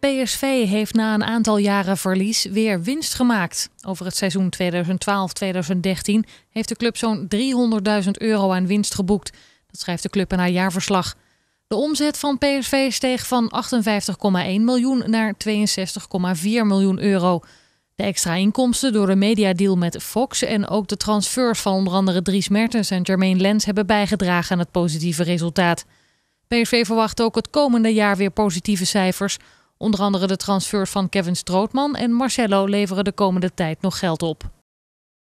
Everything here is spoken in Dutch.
PSV heeft na een aantal jaren verlies weer winst gemaakt. Over het seizoen 2012-2013 heeft de club zo'n 300.000 euro aan winst geboekt. Dat schrijft de club in haar jaarverslag. De omzet van PSV steeg van 58,1 miljoen naar 62,4 miljoen euro. De extra inkomsten door de mediadeal met Fox en ook de transfers van onder andere Dries Mertens en Jermaine Lens hebben bijgedragen aan het positieve resultaat. PSV verwacht ook het komende jaar weer positieve cijfers. Onder andere de transfer van Kevin Strootman en Marcelo leveren de komende tijd nog geld op.